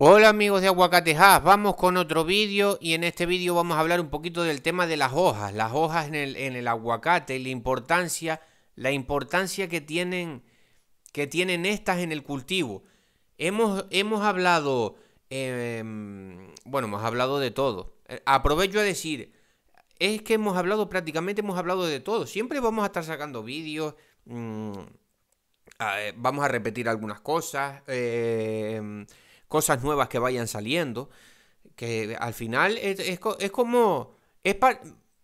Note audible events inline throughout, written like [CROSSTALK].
Hola amigos de Aguacatejas, vamos con otro vídeo y en este vídeo vamos a hablar un poquito del tema de las hojas, las hojas en el, en el aguacate y la importancia, la importancia que tienen, que tienen estas en el cultivo. Hemos, hemos hablado, em, bueno, hemos hablado de todo. Eh, aprovecho a decir, es que hemos hablado, prácticamente hemos hablado de todo. Siempre vamos a estar sacando vídeos, mm, eh, vamos a repetir algunas cosas. Em, cosas nuevas que vayan saliendo, que al final es, es, como... Es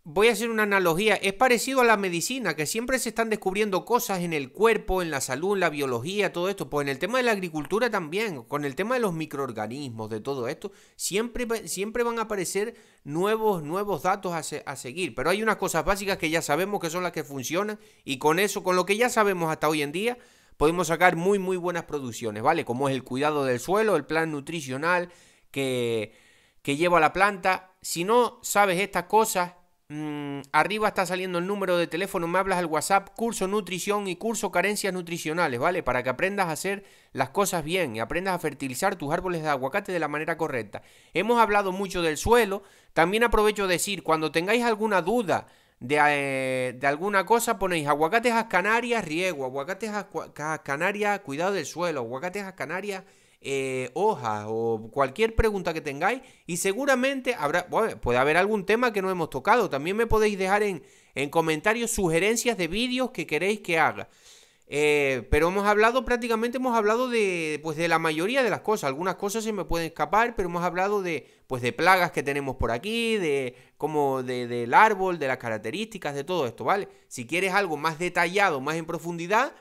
voy a hacer una analogía, es parecido a la medicina, que siempre se están descubriendo cosas en el cuerpo, en la salud, en la biología, todo esto. Pues en el tema de la agricultura también, con el tema de los microorganismos, de todo esto, siempre, siempre van a aparecer nuevos, nuevos datos a, seguir. Pero hay unas cosas básicas que ya sabemos que son las que funcionan y con eso, con lo que ya sabemos hasta hoy en día, podemos sacar muy, muy buenas producciones, ¿vale? Como es el cuidado del suelo, el plan nutricional que, que lleva la planta. Si no sabes estas cosas, mm, arriba está saliendo el número de teléfono, me hablas al WhatsApp, curso nutrición y curso carencias nutricionales, ¿vale? Para que aprendas a hacer las cosas bien y aprendas a fertilizar tus árboles de aguacate de la manera correcta. Hemos hablado mucho del suelo, también aprovecho decir, cuando tengáis alguna duda, eh, de, alguna cosa ponéis aguacates a Canarias, riego, aguacates Canarias, cuidado del suelo, aguacates a Canarias, eh, hojas o cualquier pregunta que tengáis y seguramente habrá, puede haber algún tema que no hemos tocado. También me podéis dejar en, en comentarios sugerencias de vídeos que queréis que haga. Eh, pero hemos hablado, prácticamente hemos hablado de, pues de la mayoría de las cosas. Algunas cosas se me pueden escapar, pero hemos hablado de, pues de plagas que tenemos por aquí, de como de, del árbol, de las características, de todo esto, ¿vale? Si quieres algo más detallado, más en profundidad,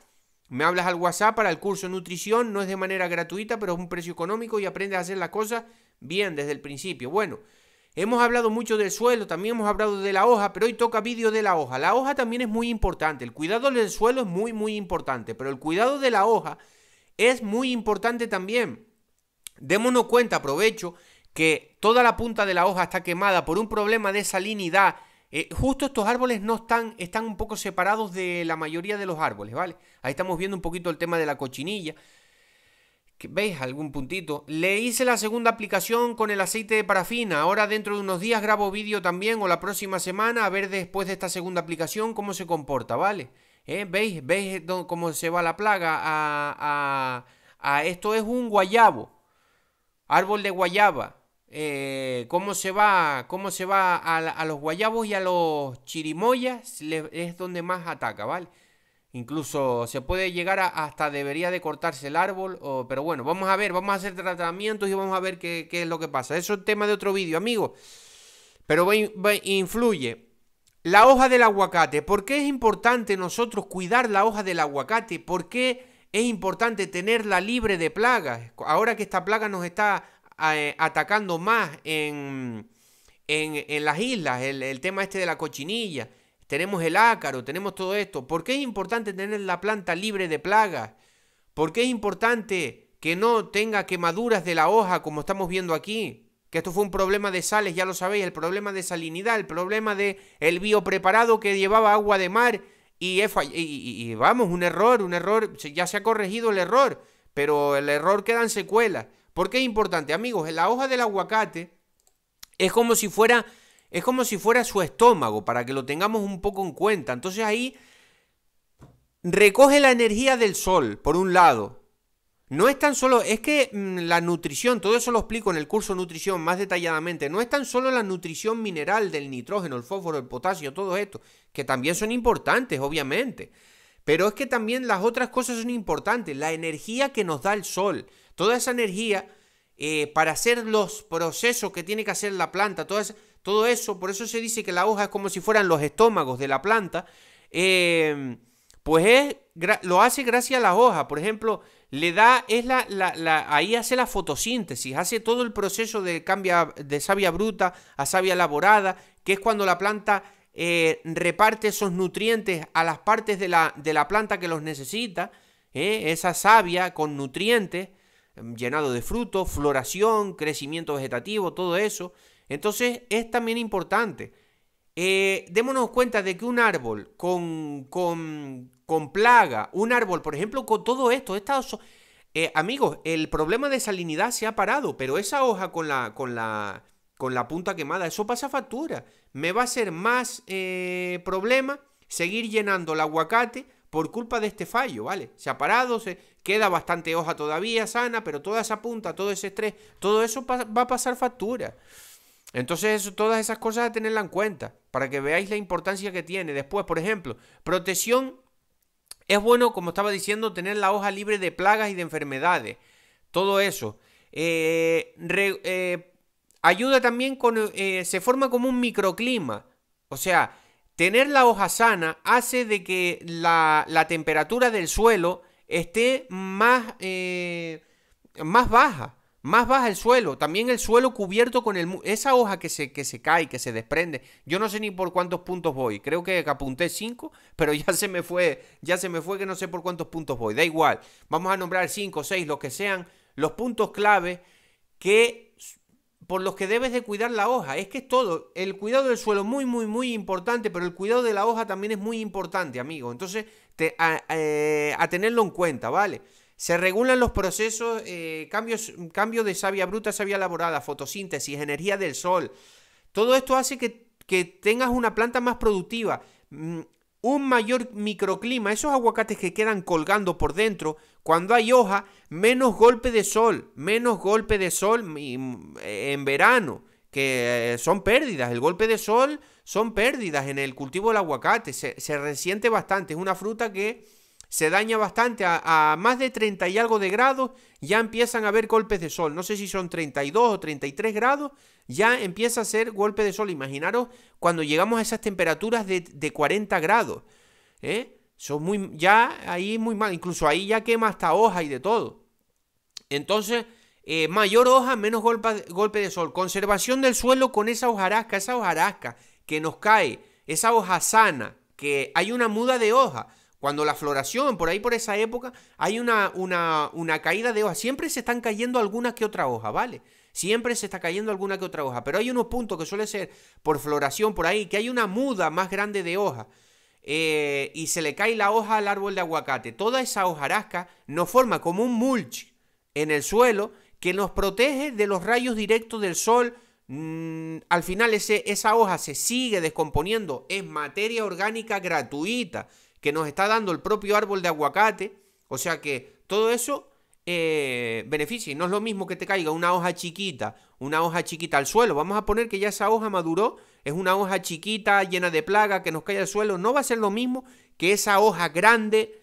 me hablas al WhatsApp para el curso de nutrición. No es de manera gratuita, pero es un precio económico y aprendes a hacer las cosas bien desde el principio. Bueno. Hemos hablado mucho del suelo, también hemos hablado de la hoja, pero hoy toca vídeo de la hoja. La hoja también es muy importante, el cuidado del suelo es muy, muy importante, pero el cuidado de la hoja es muy importante también. Démonos cuenta, aprovecho, que toda la punta de la hoja está quemada por un problema de salinidad. Eh, justo estos árboles no están, están un poco separados de la mayoría de los árboles, ¿vale? Ahí estamos viendo un poquito el tema de la cochinilla. ¿Veis algún puntito? Le hice la segunda aplicación con el aceite de parafina. Ahora dentro de unos días grabo vídeo también o la próxima semana a ver después de esta segunda aplicación cómo se comporta, ¿vale? ¿Eh? ¿Veis? ¿Veis cómo se va la plaga? A, a, esto es un guayabo. Árbol de guayaba. Eh, cómo se va, cómo se va a, a, los guayabos y a los chirimoyas, es donde más ataca, ¿vale? Incluso se puede llegar hasta debería de cortarse el árbol, pero bueno, vamos a ver, vamos a hacer tratamientos y vamos a ver qué, es lo que pasa. Eso es tema de otro vídeo, amigos. Pero influye la hoja del aguacate. ¿Por qué es importante nosotros cuidar la hoja del aguacate? ¿Por qué es importante tenerla libre de plagas? Ahora que esta plaga nos está atacando más en, en, las islas, el, el tema este de la cochinilla tenemos el ácaro, tenemos todo esto. ¿Por qué es importante tener la planta libre de plagas? ¿Por qué es importante que no tenga quemaduras de la hoja como estamos viendo aquí? Que esto fue un problema de sales, ya lo sabéis, el problema de salinidad, el problema de el biopreparado que llevaba agua de mar y, y, vamos, un error, un error, ya se ha corregido el error, pero el error queda en secuela. ¿Por qué es importante? Amigos, la hoja del aguacate es como si fuera es como si fuera su estómago, para que lo tengamos un poco en cuenta. Entonces ahí recoge la energía del sol, por un lado. No es tan solo, es que mm, la nutrición, todo eso lo explico en el curso nutrición más detalladamente, no es tan solo la nutrición mineral del nitrógeno, el fósforo, el potasio, todo esto, que también son importantes, obviamente. Pero es que también las otras cosas son importantes, la energía que nos da el sol, toda esa energía eh, para hacer los procesos que tiene que hacer la planta, toda esa todo eso, por eso se dice que la hoja es como si fueran los estómagos de la planta. Em, pues es, lo hace gracias a la hoja. Por ejemplo, le da, es la, ahí hace la fotosíntesis, hace todo el proceso de cambio de savia bruta a savia elaborada, que es cuando la planta eh, reparte esos nutrientes a las partes de la, planta que los necesita, ¿eh? esa savia con nutrientes, em, llenado de frutos, floración, crecimiento vegetativo, todo eso. Entonces es también importante. Eh, démonos cuenta de que un árbol con, con, con, plaga, un árbol, por ejemplo, con todo esto, eh, amigos, el problema de salinidad se ha parado, pero esa hoja con la, con la, con la punta quemada, eso pasa factura. Me va a ser más eh, problema seguir llenando el aguacate por culpa de este fallo, ¿vale? Se ha parado, se queda bastante hoja todavía sana, pero toda esa punta, todo ese estrés, todo eso va a pasar factura. Entonces, todas esas cosas a tenerla en cuenta, para que veáis la importancia que tiene. Después, por ejemplo, protección es bueno, como estaba diciendo, tener la hoja libre de plagas y de enfermedades. Todo eso. Eh, eh, ayuda también con... Eh, se forma como un microclima. O sea, tener la hoja sana hace de que la, la temperatura del suelo esté más, más baja. Más baja el suelo, también el suelo cubierto con el... Esa hoja que se, que se cae, que se desprende. Yo no sé ni por cuántos puntos voy. Creo que apunté 5, [LAUGHS] pero ya se me fue, ya se me fue que no sé por cuántos puntos voy. Da igual. Vamos a nombrar 5, 6, los que sean los puntos clave que por los que debes de cuidar la hoja. Es que es todo. El cuidado del suelo muy, muy, muy importante, pero el cuidado de la hoja también es muy importante, amigo. Entonces, te, a eh, tenerlo en cuenta, ¿vale? Se regulan los procesos, eh, cambios, de savia bruta savia elaborada, fotosíntesis, energía del sol. Todo esto hace que, tengas una planta más productiva, mm, un mayor microclima. Esos aguacates que quedan colgando por dentro, cuando hay hoja, menos golpe de sol, menos golpe de sol mm, mm, en verano, que eh, son pérdidas. El golpe de sol son pérdidas en el cultivo del aguacate. se resiente bastante. Es una fruta que se daña bastante. A, más de 30 y algo de grados ya empiezan a haber golpes de sol. No sé si son 32 o 33 grados, ya empieza a ser golpe de sol. Imaginaros cuando llegamos a esas temperaturas de, 40 grados. ¿eh? Son muy, ya ahí muy mal. Incluso ahí ya quema hasta hoja y de todo. Entonces, eh, mayor hoja, menos golpe, golpe de sol. Conservación del suelo con esa hojarasca, esa hojarasca que nos cae, esa hoja sana, que hay una muda de hoja cuando la floración, por ahí por esa época, hay una, una, caída de hojas. Siempre se están cayendo alguna que otra hoja, ¿vale? Siempre se está cayendo alguna que otra hoja. Pero hay unos puntos que suele ser por floración por ahí, que hay una muda más grande de hoja. Eh, y se le cae la hoja al árbol de aguacate. Toda esa hojarasca nos forma como un mulch en el suelo que nos protege de los rayos directos del sol. Mm, al final ese, esa hoja se sigue descomponiendo. Es materia orgánica gratuita que nos está dando el propio árbol de aguacate. O sea que todo eso eh, beneficia. Y no es lo mismo que te caiga una hoja chiquita, una hoja chiquita al suelo. Vamos a poner que ya esa hoja maduró, es una hoja chiquita, llena de plaga, que nos cae al suelo. No va a ser lo mismo que esa hoja grande,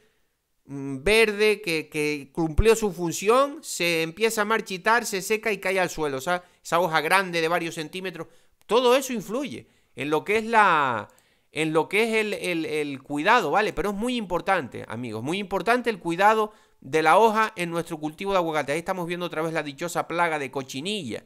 mm, verde, que cumplió su función, se empieza a marchitar, se seca y cae al suelo. O sea, esa hoja grande de varios centímetros. Todo eso influye en lo que es la, en lo que es el, cuidado, ¿vale? Pero es muy importante, amigos, muy importante el cuidado de la hoja en nuestro cultivo de aguacate. Ahí estamos viendo otra vez la dichosa plaga de cochinilla,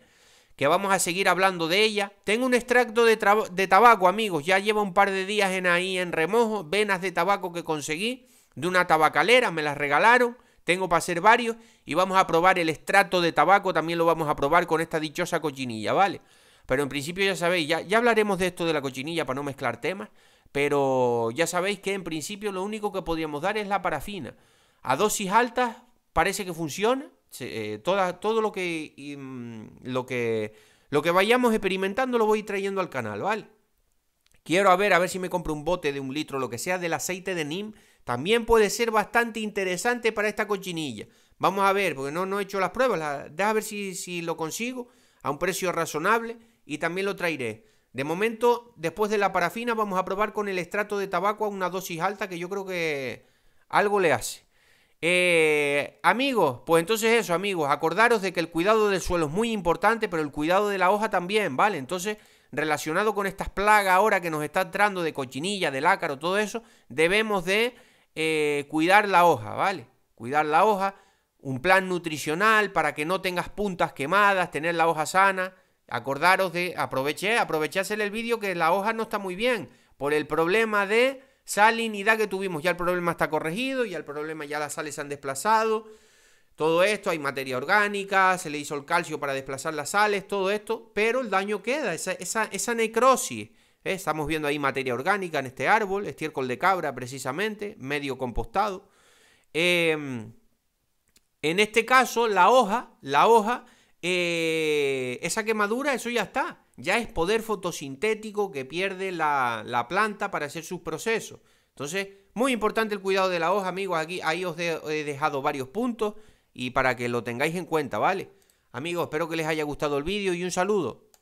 que vamos a seguir hablando de ella. Tengo un extracto de, de tabaco, amigos, ya lleva un par de días en ahí en remojo, venas de tabaco que conseguí de una tabacalera, me las regalaron. Tengo para hacer varios y vamos a probar el extracto de tabaco, también lo vamos a probar con esta dichosa cochinilla, ¿vale? Pero en principio ya sabéis, ya, hablaremos de esto de la cochinilla para no mezclar temas, pero ya sabéis que en principio lo único que podríamos dar es la parafina. A dosis altas parece que funciona, eh, todo lo que, mm, lo que, lo que vayamos experimentando lo voy trayendo al canal, ¿vale? Quiero a ver, a ver si me compro un bote de un litro, lo que sea, del aceite de NIM. También puede ser bastante interesante para esta cochinilla. Vamos a ver, porque no, no he hecho las pruebas. deja a ver si, si lo consigo a un precio razonable y también lo traeré. De momento, después de la parafina, vamos a probar con el estrato de tabaco a una dosis alta que yo creo que algo le hace. Eh, amigos, pues entonces eso, amigos, acordaros de que el cuidado del suelo es muy importante, pero el cuidado de la hoja también, ¿vale? Entonces, relacionado con estas plagas ahora que nos está entrando de cochinilla, de lácaro, todo eso, debemos de eh, cuidar la hoja, ¿vale? Cuidar la hoja, un plan nutricional para que no tengas puntas quemadas, tener la hoja sana, Acordaros de, aproveché, aproveché el vídeo que la hoja no está muy bien por el problema de salinidad que tuvimos. Ya el problema está corregido, ya el problema ya las sales se han desplazado. Todo esto, hay materia orgánica, se le hizo el calcio para desplazar las sales, todo esto, pero el daño queda, esa, necrosis. ¿eh? Estamos viendo ahí materia orgánica en este árbol, estiércol de cabra precisamente, medio compostado. Em, en este caso, la hoja, la hoja eh, esa quemadura, eso ya está. Ya es poder fotosintético que pierde la, planta para hacer sus procesos. Entonces, muy importante el cuidado de la hoja, amigos. Aquí ahí os he dejado varios puntos y para que lo tengáis en cuenta, ¿vale? Amigos, espero que les haya gustado el vídeo y un saludo.